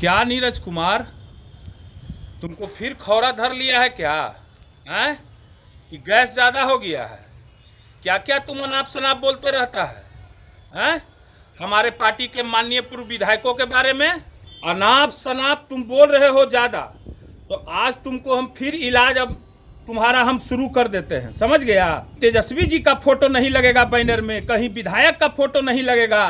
क्या नीरज कुमार तुमको फिर खौरा धर लिया है क्या हैं कि गैस ज़्यादा हो गया है क्या क्या तुम अनाप शनाप बोलते रहता है हैं हमारे पार्टी के माननीय पूर्व विधायकों के बारे में अनाप शनाप तुम बोल रहे हो ज़्यादा तो आज तुमको हम फिर इलाज अब तुम्हारा हम शुरू कर देते हैं समझ गया तेजस्वी जी का फोटो नहीं लगेगा बैनर में कहीं विधायक का फोटो नहीं लगेगा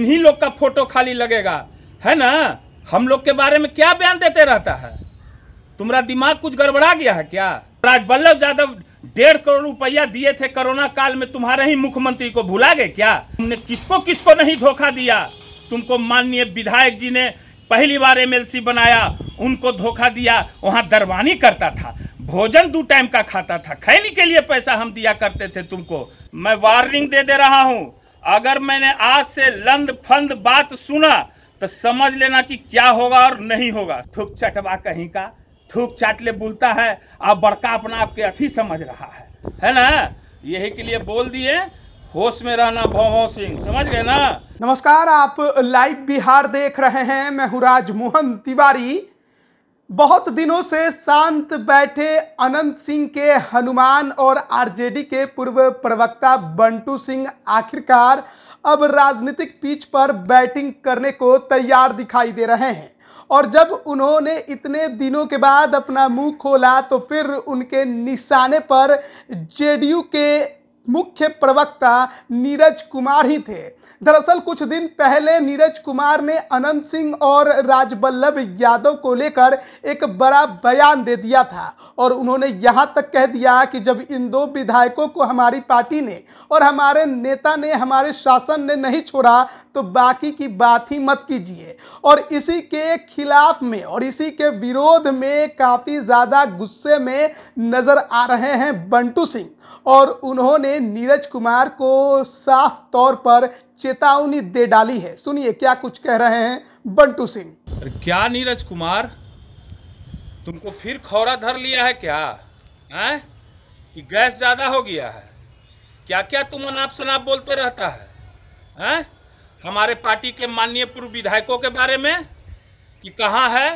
इन्हीं लोग का फोटो खाली लगेगा है ना हम लोग के बारे में क्या बयान देते रहता है तुम्हारा दिमाग कुछ गड़बड़ा गया है क्या राज वल्लभ यादव डेढ़ करोड़ रुपया दिए थे कोरोना काल में तुम्हारे ही मुख्यमंत्री को भुला गए क्या तुमने किसको किसको नहीं धोखा दिया तुमको माननीय विधायक जी ने पहली बार एमएलसी बनाया उनको धोखा दिया वहाँ दरबानी करता था भोजन दो टाइम का खाता था खैनी के लिए पैसा हम दिया करते थे तुमको मैं वार्निंग दे दे रहा हूँ अगर मैंने आज से लंद फंद बात सुना तो समझ लेना कि क्या होगा और नहीं होगा थूक चटवा कहीं का थूक चाटले बोलता है आप बड़का अपना आपके अथी समझ रहा है है ना यही के लिए बोल दिए होश में रहना भौभौ सिंह समझ गए ना नमस्कार आप लाइव बिहार देख रहे हैं मैं हुराज मोहन तिवारी बहुत दिनों से शांत बैठे अनंत सिंह के हनुमान और आरजेडी के पूर्व प्रवक्ता बंटू सिंह आखिरकार अब राजनीतिक पिच पर बैटिंग करने को तैयार दिखाई दे रहे हैं और जब उन्होंने इतने दिनों के बाद अपना मुंह खोला तो फिर उनके निशाने पर जेडीयू के मुख्य प्रवक्ता नीरज कुमार ही थे दरअसल कुछ दिन पहले नीरज कुमार ने अनंत सिंह और राजबल्लभ यादव को लेकर एक बड़ा बयान दे दिया था और उन्होंने यहाँ तक कह दिया कि जब इन दो विधायकों को हमारी पार्टी ने और हमारे नेता ने हमारे शासन ने नहीं छोड़ा तो बाकी की बात ही मत कीजिए और इसी के खिलाफ में और इसी के विरोध में काफ़ी ज़्यादा गुस्से में नज़र आ रहे हैं बंटू सिंह और उन्होंने नीरज कुमार को साफ तौर पर चेतावनी दे डाली है सुनिए क्या कुछ कह रहे हैं बंटू सिंह क्या नीरज कुमार तुमको फिर खौरा धर लिया है क्या है कि गैस ज़्यादा हो गया है क्या क्या तुम अनाप शनाप बोलते रहता है हैं हमारे पार्टी के माननीय पूर्व विधायकों के बारे में कि कहाँ है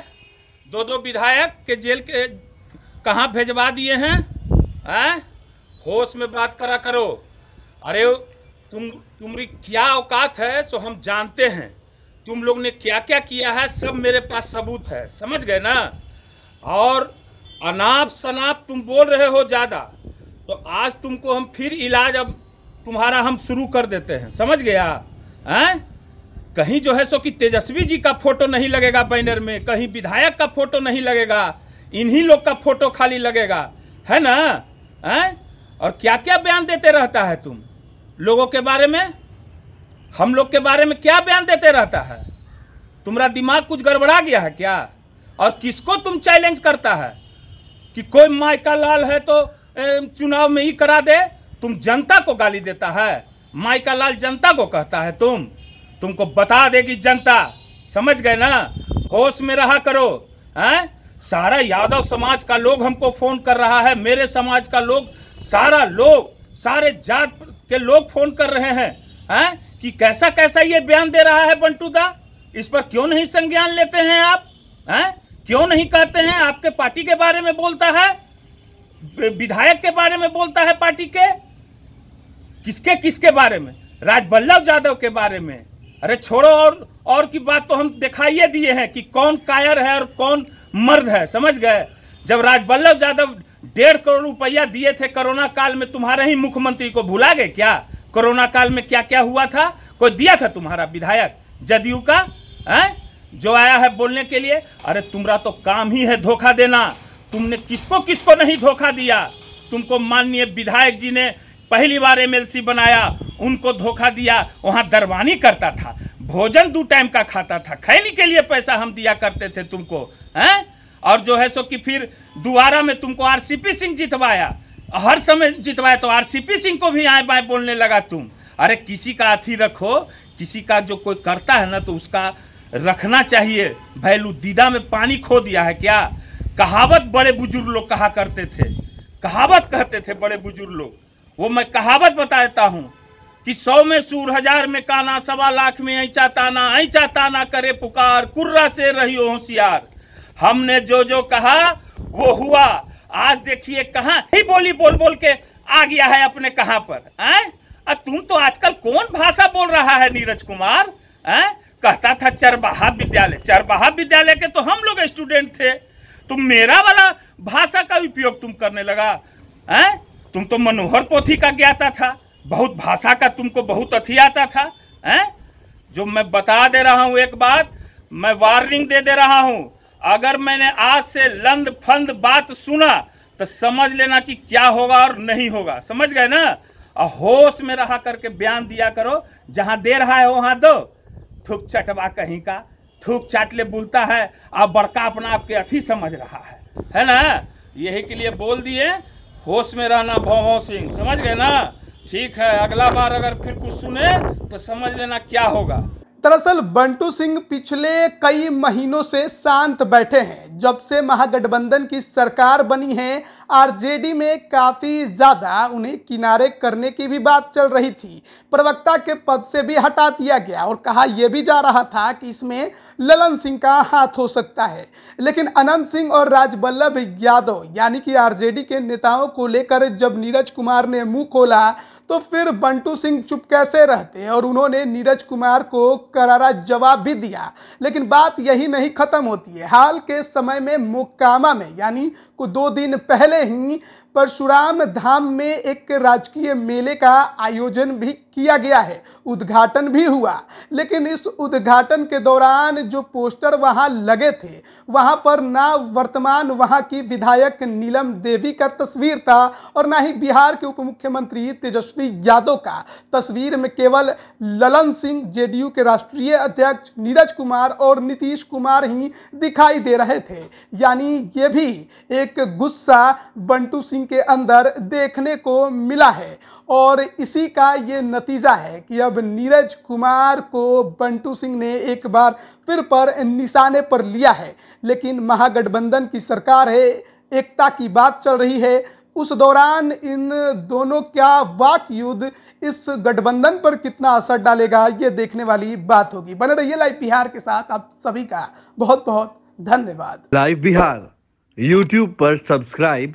दो दो विधायक के जेल के कहाँ भेजवा दिए हैं हैं होश में बात करा करो अरे तुम तुम्हारी क्या औकात है सो हम जानते हैं तुम लोग ने क्या क्या किया है सब मेरे पास सबूत है समझ गए ना और अनाप शनाप तुम बोल रहे हो ज़्यादा तो आज तुमको हम फिर इलाज अब तुम्हारा हम शुरू कर देते हैं समझ गया हैं कहीं जो है सो कि तेजस्वी जी का फोटो नहीं लगेगा बैनर में कहीं विधायक का फोटो नहीं लगेगा इन्हीं लोग का फोटो खाली लगेगा है ना हैं और क्या क्या बयान देते रहता है तुम लोगों के बारे में हम लोग के बारे में क्या बयान देते रहता है तुम्हारा दिमाग कुछ गड़बड़ा गया है क्या और किसको तुम चैलेंज करता है कि कोई माइका लाल है तो चुनाव में ही करा दे तुम जनता को गाली देता है माइका लाल जनता को कहता है तुम तुमको बता देगी जनता समझ गए ना होश में रहा करो हैं सारा यादव समाज का लोग हमको फोन कर रहा है मेरे समाज का लोग सारा लोग सारे जात के लोग फोन कर रहे हैं है? कि कैसा कैसा ये बयान दे रहा है बंटू दा इस पर क्यों नहीं संज्ञान लेते हैं आप है क्यों नहीं कहते हैं आपके पार्टी के बारे में बोलता है विधायक के बारे में बोलता है पार्टी के किसके किसके बारे में राजबल्लभ यादव के बारे में अरे छोड़ो और और की बात तो हम दिखाइए दिए हैं कि कौन कायर है और कौन मर्द है समझ गए जब राजबल्लभ यादव डेढ़ करोड़ रुपया दिए थे कोरोना काल में तुम्हारे ही मुख्यमंत्री को भुला गए क्या कोरोना काल में क्या क्या हुआ था कोई दिया था तुम्हारा विधायक जदयू का है जो आया है बोलने के लिए अरे तुम्हारा तो काम ही है धोखा देना तुमने किसको किसको नहीं धोखा दिया तुमको माननीय विधायक जी ने पहली बार एमएलसी बनाया उनको धोखा दिया वहाँ दरवानी करता था भोजन दो टाइम का खाता था खैनी के लिए पैसा हम दिया करते थे तुमको हैं और जो है सो कि फिर दोबारा में तुमको आरसीपी सिंह जितवाया हर समय जितवाया तो आरसीपी सिंह को भी आए बाएं बोलने लगा तुम अरे किसी का अथी रखो किसी का जो कोई करता है ना तो उसका रखना चाहिए भैलू दीदा में पानी खो दिया है क्या कहावत बड़े बुजुर्ग लोग कहा करते थे कहावत कहते थे बड़े बुजुर्ग लोग वो मैं कहावत बताता हूँ कि सौ में सूर हजार में काना सवा लाख में ऐचा ताना ऐचा ताना करे पुकार कुर्रा से रही होशियार हमने जो जो कहा वो हुआ आज देखिए कहा ही बोली बोल बोल के आ गया है अपने कहा पर हैं तुम तो आजकल कौन भाषा बोल रहा है नीरज कुमार आ? कहता था चरबाहा विद्यालय चरबाहा विद्यालय के तो हम लोग स्टूडेंट थे तुम तो मेरा वाला भाषा का उपयोग तुम करने लगा आ? तुम तो मनोहर पोथी का ज्ञाता था बहुत भाषा का तुमको बहुत अथी आता था है जो मैं बता दे रहा हूँ एक बात मैं वार्निंग दे दे रहा हूँ अगर मैंने आज से लंद फंद बात सुना तो समझ लेना कि क्या होगा और नहीं होगा समझ गए ना और होश में रहा करके बयान दिया करो जहाँ दे रहा है वहाँ दो थूक चटवा कहीं का थूक चाट ले बोलता है और बड़का अपना आपके अथी समझ रहा है है ना यही के लिए बोल दिए होश में रहना भौहों सिंह समझ गए ना ठीक है अगला बार अगर फिर कुछ सुने तो समझ लेना क्या होगा दरअसल बंटू सिंह पिछले कई महीनों से शांत बैठे हैं जब से महागठबंधन की सरकार बनी है आरजेडी में काफ़ी ज़्यादा उन्हें किनारे करने की भी बात चल रही थी प्रवक्ता के पद से भी हटा दिया गया और कहा यह भी जा रहा था कि इसमें ललन सिंह का हाथ हो सकता है लेकिन अनंत सिंह और राजबल्लभ यादव यानी कि आरजेडी के नेताओं को लेकर जब नीरज कुमार ने मुंह खोला तो फिर बंटू सिंह चुप कैसे रहते और उन्होंने नीरज कुमार को करारा जवाब भी दिया लेकिन बात यही नहीं खत्म होती है हाल के समय में मोकामा में यानी को दो दिन पहले ही परशुराम धाम में एक राजकीय मेले का आयोजन भी किया गया है उद्घाटन भी हुआ लेकिन इस उद्घाटन के दौरान जो पोस्टर वहां लगे थे वहां पर ना वर्तमान वहां की विधायक नीलम देवी का तस्वीर था और ना ही बिहार के उप मुख्यमंत्री तेजस्वी यादव का तस्वीर में केवल ललन सिंह जेडीयू के राष्ट्रीय अध्यक्ष नीरज कुमार और नीतीश कुमार ही दिखाई दे रहे थे यानी ये भी एक गुस्सा बंटू सिंह मीटिंग के अंदर देखने को मिला है और इसी का ये नतीजा है कि अब नीरज कुमार को बंटू सिंह ने एक बार फिर पर निशाने पर लिया है लेकिन महागठबंधन की सरकार है एकता की बात चल रही है उस दौरान इन दोनों क्या वाक युद्ध इस गठबंधन पर कितना असर डालेगा ये देखने वाली बात होगी बने रहिए लाइव बिहार के साथ आप सभी का बहुत बहुत धन्यवाद लाइव बिहार यूट्यूब पर सब्सक्राइब